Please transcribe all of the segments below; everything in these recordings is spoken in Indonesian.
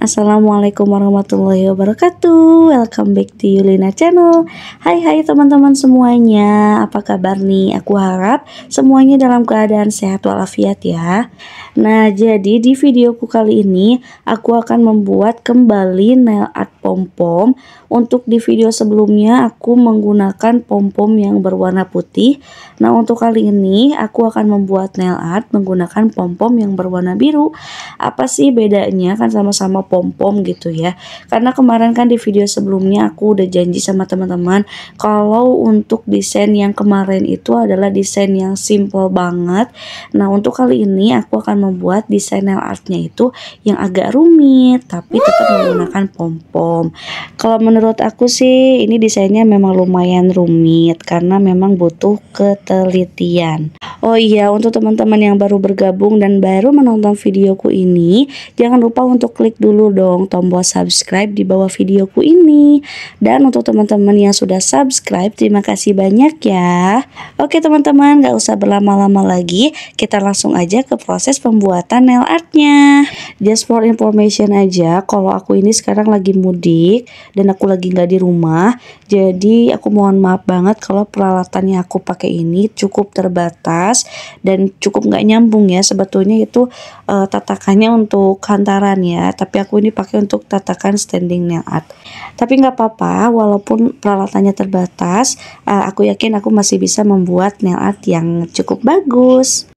Assalamualaikum warahmatullahi wabarakatuh Welcome back to Yulina Channel Hai hai teman-teman semuanya Apa kabar nih? Aku harap semuanya dalam keadaan sehat walafiat ya Nah jadi di videoku kali ini Aku akan membuat kembali nail art pom-pom untuk di video sebelumnya aku menggunakan pom-pom yang berwarna putih. Nah, untuk kali ini aku akan membuat nail art menggunakan pom-pom yang berwarna biru. Apa sih bedanya? Kan sama-sama pom-pom gitu ya. Karena kemarin kan di video sebelumnya aku udah janji sama teman-teman kalau untuk desain yang kemarin itu adalah desain yang simple banget. Nah, untuk kali ini aku akan membuat desain nail artnya itu yang agak rumit tapi tetap menggunakan pom-pom. Kalau menurut menurut aku sih ini desainnya memang lumayan rumit karena memang butuh ketelitian oh iya untuk teman-teman yang baru bergabung dan baru menonton videoku ini jangan lupa untuk klik dulu dong tombol subscribe di bawah videoku ini dan untuk teman-teman yang sudah subscribe terima kasih banyak ya oke teman-teman gak usah berlama-lama lagi kita langsung aja ke proses pembuatan nail artnya just for information aja kalau aku ini sekarang lagi mudik dan aku lagi nggak di rumah. Jadi aku mohon maaf banget kalau peralatan yang aku pakai ini cukup terbatas dan cukup nggak nyambung ya. Sebetulnya itu uh, tatakannya untuk hantaran ya, tapi aku ini pakai untuk tatakan standing nail art. Tapi nggak apa-apa, walaupun peralatannya terbatas, uh, aku yakin aku masih bisa membuat nail art yang cukup bagus.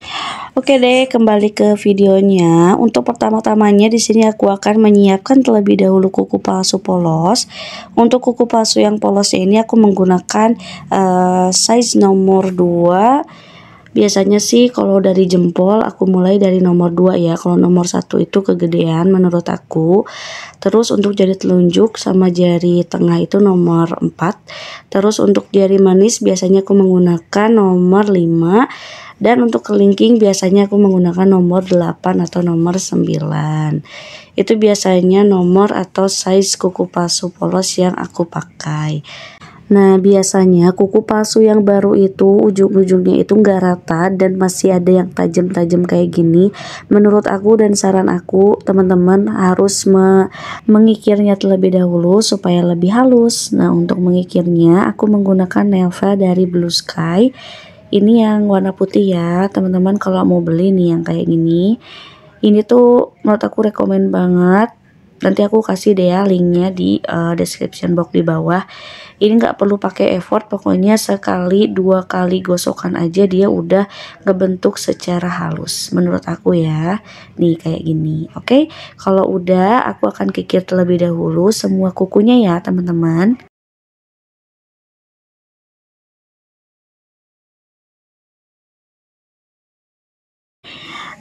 Oke deh, kembali ke videonya. Untuk pertama-tamanya di sini aku akan menyiapkan terlebih dahulu kuku palsu polos. Untuk kuku palsu yang polos ini aku menggunakan uh, size nomor 2 biasanya sih kalau dari jempol aku mulai dari nomor 2 ya kalau nomor satu itu kegedean menurut aku terus untuk jari telunjuk sama jari tengah itu nomor 4 terus untuk jari manis biasanya aku menggunakan nomor 5 dan untuk kelingking biasanya aku menggunakan nomor 8 atau nomor 9 itu biasanya nomor atau size kuku palsu polos yang aku pakai Nah biasanya kuku palsu yang baru itu ujung-ujungnya itu nggak rata dan masih ada yang tajam-tajam kayak gini Menurut aku dan saran aku teman-teman harus me mengikirnya terlebih dahulu supaya lebih halus Nah untuk mengikirnya aku menggunakan Neva dari Blue Sky ini yang warna putih ya teman-teman kalau mau beli nih yang kayak gini ini tuh menurut aku rekomen banget nanti aku kasih deh ya linknya di uh, description box di bawah ini nggak perlu pakai effort pokoknya sekali dua kali gosokan aja dia udah ngebentuk secara halus menurut aku ya nih kayak gini oke okay? kalau udah aku akan kikir terlebih dahulu semua kukunya ya teman-teman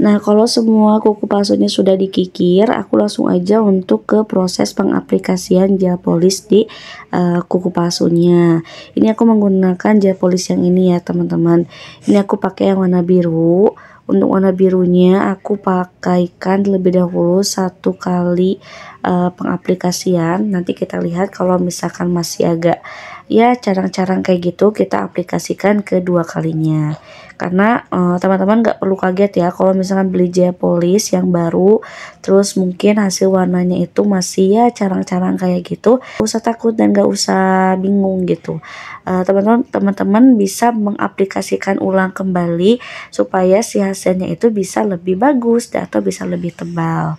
Nah, kalau semua kuku palsunya sudah dikikir, aku langsung aja untuk ke proses pengaplikasian gel polis di uh, kuku palsunya. Ini aku menggunakan gel polis yang ini ya, teman-teman. Ini aku pakai yang warna biru. Untuk warna birunya aku pakaikan lebih dahulu satu kali uh, pengaplikasian. Nanti kita lihat kalau misalkan masih agak ya carang-carang kayak gitu kita aplikasikan kedua kalinya karena eh, teman-teman uh, nggak perlu kaget ya kalau misalkan beli gel polis yang baru terus mungkin hasil warnanya itu masih ya carang-carang kayak gitu gak usah takut dan gak usah bingung gitu eh, teman-teman uh, teman-teman bisa mengaplikasikan ulang kembali supaya si hasilnya itu bisa lebih bagus atau bisa lebih tebal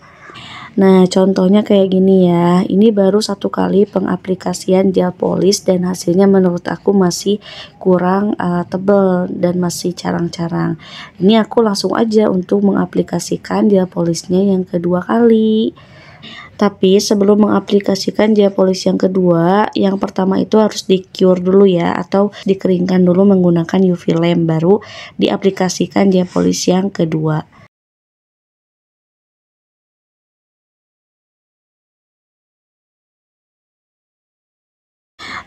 Nah, contohnya kayak gini ya. Ini baru satu kali pengaplikasian gel polis dan hasilnya menurut aku masih kurang uh, tebel dan masih carang-carang. Ini aku langsung aja untuk mengaplikasikan gel polisnya yang kedua kali. Tapi sebelum mengaplikasikan gel polis yang kedua, yang pertama itu harus di cure dulu ya atau dikeringkan dulu menggunakan UV lamp baru diaplikasikan gel polis yang kedua.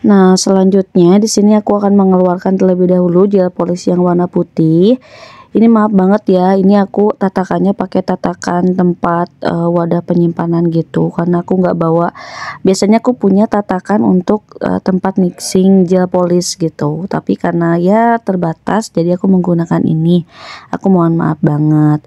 Nah, selanjutnya di sini aku akan mengeluarkan terlebih dahulu gel polis yang warna putih ini maaf banget ya ini aku tatakannya pakai tatakan tempat uh, wadah penyimpanan gitu karena aku nggak bawa biasanya aku punya tatakan untuk uh, tempat mixing gel polish gitu tapi karena ya terbatas jadi aku menggunakan ini aku mohon maaf banget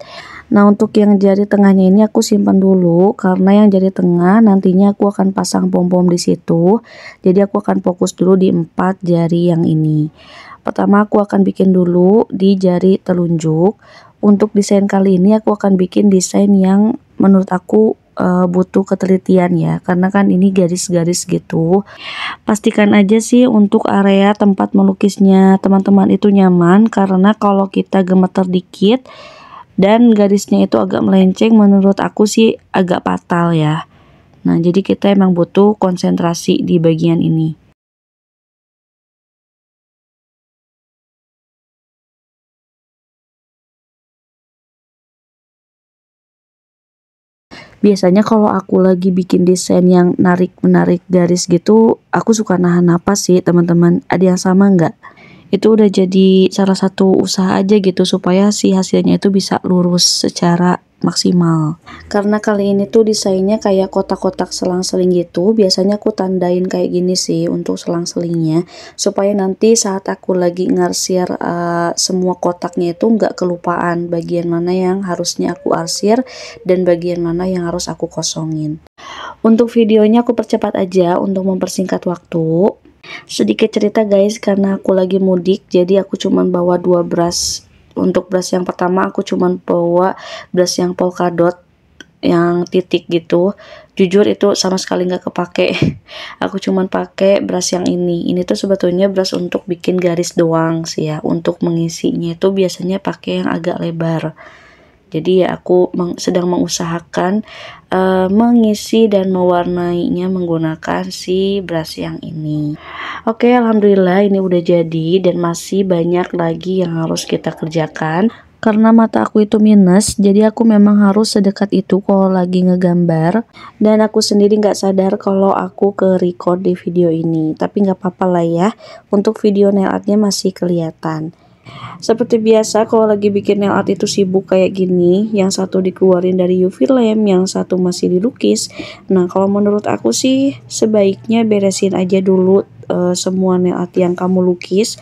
nah untuk yang jari tengahnya ini aku simpan dulu karena yang jari tengah nantinya aku akan pasang pom-pom di situ jadi aku akan fokus dulu di empat jari yang ini Pertama aku akan bikin dulu di jari telunjuk. Untuk desain kali ini aku akan bikin desain yang menurut aku uh, butuh ketelitian ya karena kan ini garis-garis gitu pastikan aja sih untuk area tempat melukisnya teman-teman itu nyaman karena kalau kita gemeter dikit dan garisnya itu agak melenceng menurut aku sih agak fatal ya nah jadi kita emang butuh konsentrasi di bagian ini biasanya kalau aku lagi bikin desain yang narik-menarik garis gitu, aku suka nahan napas sih teman-teman. Ada yang sama nggak? Itu udah jadi salah satu usaha aja gitu supaya si hasilnya itu bisa lurus secara maksimal karena kali ini tuh desainnya kayak kotak-kotak selang-seling gitu biasanya aku tandain kayak gini sih untuk selang-selingnya supaya nanti saat aku lagi ngarsir uh, semua kotaknya itu nggak kelupaan bagian mana yang harusnya aku arsir dan bagian mana yang harus aku kosongin untuk videonya aku percepat aja untuk mempersingkat waktu sedikit cerita guys karena aku lagi mudik jadi aku cuma bawa dua brush untuk brush yang pertama aku cuman bawa brush yang polkadot yang titik gitu jujur itu sama sekali nggak kepake aku cuman pakai brush yang ini ini tuh sebetulnya brush untuk bikin garis doang sih ya untuk mengisinya itu biasanya pakai yang agak lebar jadi ya aku meng sedang mengusahakan uh, mengisi dan mewarnainya menggunakan si brush yang ini. Oke, alhamdulillah ini udah jadi dan masih banyak lagi yang harus kita kerjakan karena mata aku itu minus jadi aku memang harus sedekat itu kalau lagi ngegambar dan aku sendiri nggak sadar kalau aku ke record di video ini tapi nggak apa-apa lah ya untuk video nail artnya masih kelihatan seperti biasa kalau lagi bikin nail art itu sibuk kayak gini, yang satu dikeluarin dari UV lamp, yang satu masih dilukis. Nah, kalau menurut aku sih sebaiknya beresin aja dulu uh, semua nail art yang kamu lukis.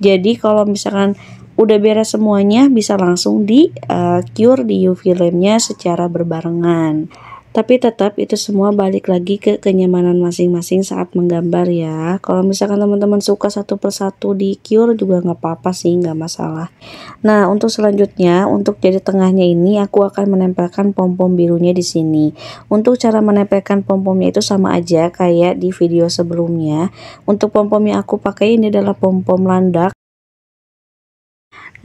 Jadi kalau misalkan udah beres semuanya bisa langsung di uh, cure di UV lampnya secara berbarengan. Tapi tetap itu semua balik lagi ke kenyamanan masing-masing saat menggambar ya. Kalau misalkan teman-teman suka satu persatu di cure juga nggak apa-apa sih, nggak masalah. Nah untuk selanjutnya, untuk jadi tengahnya ini aku akan menempelkan pom-pom birunya di sini. Untuk cara menempelkan pom-pomnya itu sama aja kayak di video sebelumnya. Untuk pom-pom yang aku pakai ini adalah pom-pom landak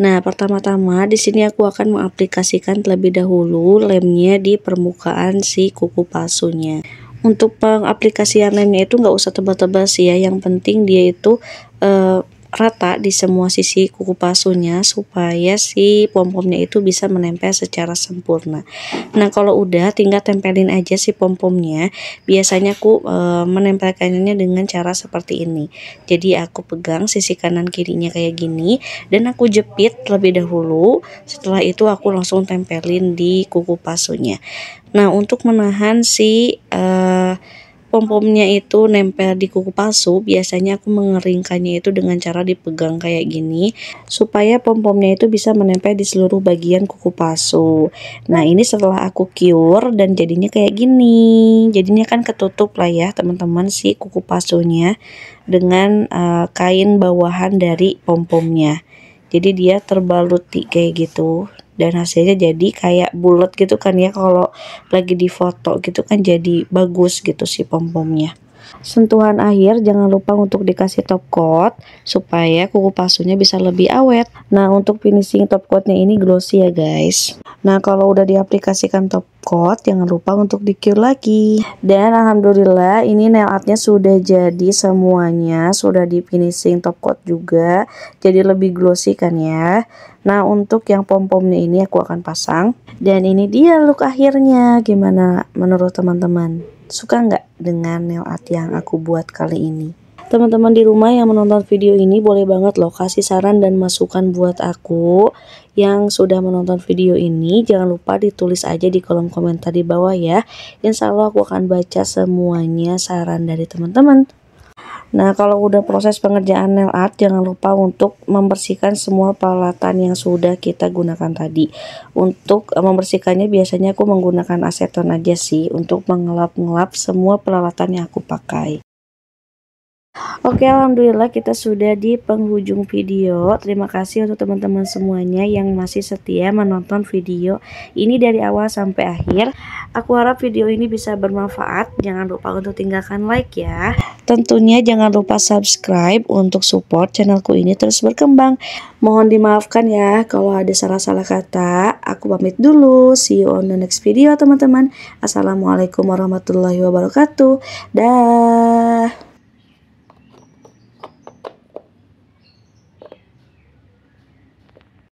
Nah, pertama-tama di sini aku akan mengaplikasikan terlebih dahulu lemnya di permukaan si kuku palsunya. Untuk pengaplikasian lemnya itu nggak usah tebal-tebal sih ya, yang penting dia itu uh, rata di semua sisi kuku pasunya supaya si pom-pomnya itu bisa menempel secara sempurna. Nah, kalau udah tinggal tempelin aja si pom-pomnya. Biasanya aku e, menempelkannya dengan cara seperti ini. Jadi aku pegang sisi kanan kirinya kayak gini dan aku jepit terlebih dahulu. Setelah itu aku langsung tempelin di kuku pasunya. Nah, untuk menahan si e, pom-pomnya itu nempel di kuku palsu, biasanya aku mengeringkannya itu dengan cara dipegang kayak gini, supaya pom-pomnya itu bisa menempel di seluruh bagian kuku palsu. Nah, ini setelah aku cure dan jadinya kayak gini. Jadinya kan ketutup lah ya, teman-teman, si kuku palsunya dengan uh, kain bawahan dari pom-pomnya. Jadi dia terbalut kayak gitu dan hasilnya jadi kayak bulat gitu kan ya kalau lagi di foto gitu kan jadi bagus gitu si pom pomnya Sentuhan akhir jangan lupa untuk dikasih top coat supaya kuku palsunya bisa lebih awet. Nah, untuk finishing top coatnya ini glossy ya guys. Nah, kalau udah diaplikasikan top coat, jangan lupa untuk di-cure lagi. Dan alhamdulillah ini nail artnya sudah jadi semuanya, sudah di finishing top coat juga. Jadi lebih glossy kan ya. Nah, untuk yang pom-pomnya ini aku akan pasang. Dan ini dia look akhirnya. Gimana menurut teman-teman? Suka nggak dengan nail art yang aku buat kali ini? Teman-teman di rumah yang menonton video ini boleh banget loh kasih saran dan masukan buat aku yang sudah menonton video ini. Jangan lupa ditulis aja di kolom komentar di bawah ya. Insya Allah aku akan baca semuanya saran dari teman-teman. Nah, kalau udah proses pengerjaan nail art, jangan lupa untuk membersihkan semua peralatan yang sudah kita gunakan tadi. Untuk eh, membersihkannya biasanya aku menggunakan aseton aja sih untuk mengelap-ngelap semua peralatan yang aku pakai. Oke Alhamdulillah kita sudah di penghujung video Terima kasih untuk teman-teman semuanya yang masih setia menonton video ini dari awal sampai akhir Aku harap video ini bisa bermanfaat Jangan lupa untuk tinggalkan like ya Tentunya jangan lupa subscribe untuk support channelku ini terus berkembang Mohon dimaafkan ya kalau ada salah-salah kata Aku pamit dulu See you on the next video teman-teman Assalamualaikum warahmatullahi wabarakatuh Dah.